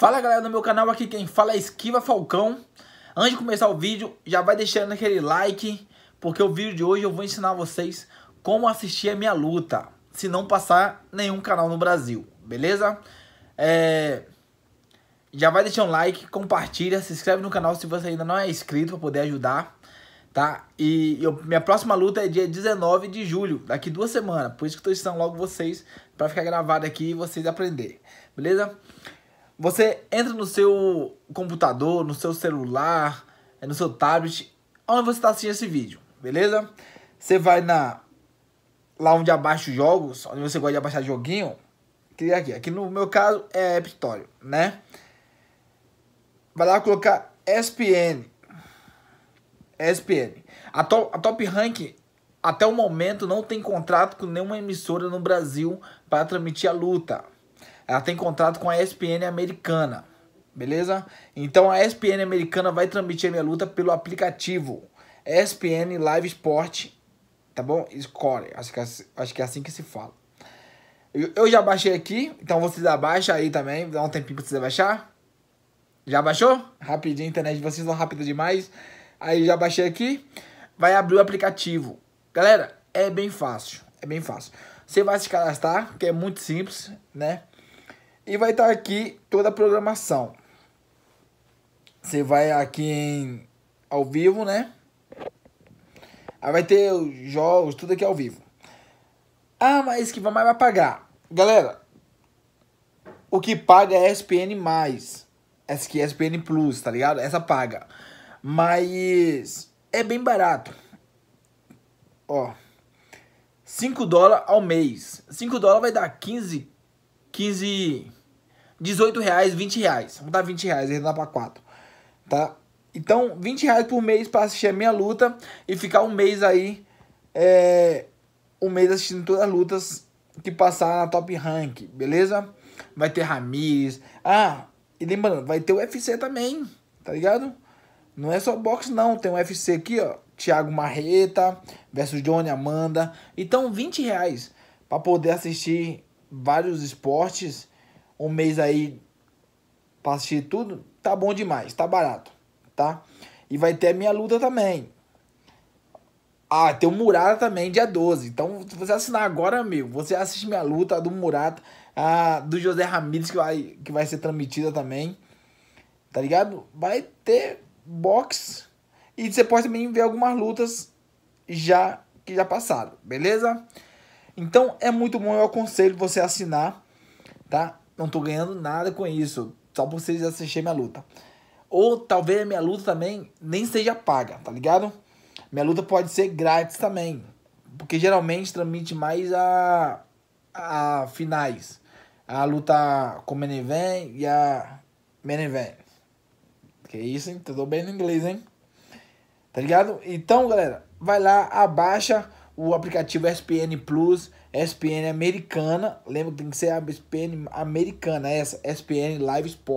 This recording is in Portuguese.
Fala galera do meu canal, aqui quem fala é Esquiva Falcão. Antes de começar o vídeo, já vai deixando aquele like, porque o vídeo de hoje eu vou ensinar vocês como assistir a minha luta, se não passar nenhum canal no Brasil, beleza? É... Já vai deixando um like, compartilha, se inscreve no canal se você ainda não é inscrito para poder ajudar, tá? E eu, minha próxima luta é dia 19 de julho, daqui duas semanas, por isso que tô ensinando logo vocês, para ficar gravado aqui e vocês aprenderem, beleza? Você entra no seu computador, no seu celular, é no seu tablet, onde você está assistindo esse vídeo, beleza? Você vai na lá onde abaixa os jogos, onde você gosta de abaixar joguinho, que aqui, aqui no meu caso é Eptório, né? Vai lá colocar ESPN. ESPN. A Top, a top Rank até o momento não tem contrato com nenhuma emissora no Brasil para transmitir a luta. Ela tem contrato com a ESPN americana, beleza? Então a ESPN americana vai transmitir a minha luta pelo aplicativo ESPN Live Sport, tá bom? Score, acho que, é, assim, acho que é assim que se fala. Eu, já baixei aqui, então vocês abaixam aí também, dá um tempinho pra vocês baixar. Já baixou? Rapidinho, internet de vocês não rápida demais. Aí já baixei aqui. Vai abrir o aplicativo. Galera, é bem fácil. É bem fácil. Você vai se cadastrar, que é muito simples, né? E vai estar tá aqui toda a programação. Você vai aqui em ao vivo, né? Aí vai ter os jogos, tudo aqui ao vivo. Ah, mas que mais vai pagar? Galera, o que paga é SPN essa que é ESPN Plus, tá ligado? Essa paga. Mas é bem barato. Ó, 5 dólares ao mês. 5 dólares vai dar 15 15, 18 reais, 20 reais. Vamos dar 20 reais, arredondar pra 4, tá? Então, 20 reais por mês pra assistir a minha luta e ficar um mês aí, é, um mês assistindo todas as lutas que passar na Top Rank, beleza? Vai ter Ramiz. Ah, e lembrando, vai ter o UFC também, tá ligado? Não é só boxe não, tem um UFC aqui, ó. Thiago Marreta versus Johnny Amanda. Então, 20 reais para poder assistir vários esportes, um mês aí pra assistir tudo, tá bom demais, tá barato, tá? E vai ter a minha luta também. Ah, tem o Murata também, dia 12. Então, se você assinar agora, amigo, você assiste minha luta a do Murata, a do José Ramírez, que vai, que vai ser transmitida também. Tá ligado? Vai ter box. E você pode também ver algumas lutas já que já passaram, beleza? Então é muito bom, eu aconselho você assinar, tá? Não tô ganhando nada com isso, só pra vocês assistirem minha luta. Ou talvez a minha luta também nem seja paga, tá ligado? Minha luta pode ser grátis também, porque geralmente transmite mais a, a finais. A luta com o event e a main Que isso, hein? Tudo bem no inglês, hein? Tá ligado? Então, galera, vai lá, abaixa o aplicativo SPN Plus, SPN americana. Lembra que tem que ser a SPN americana, essa, SPN Live Sport.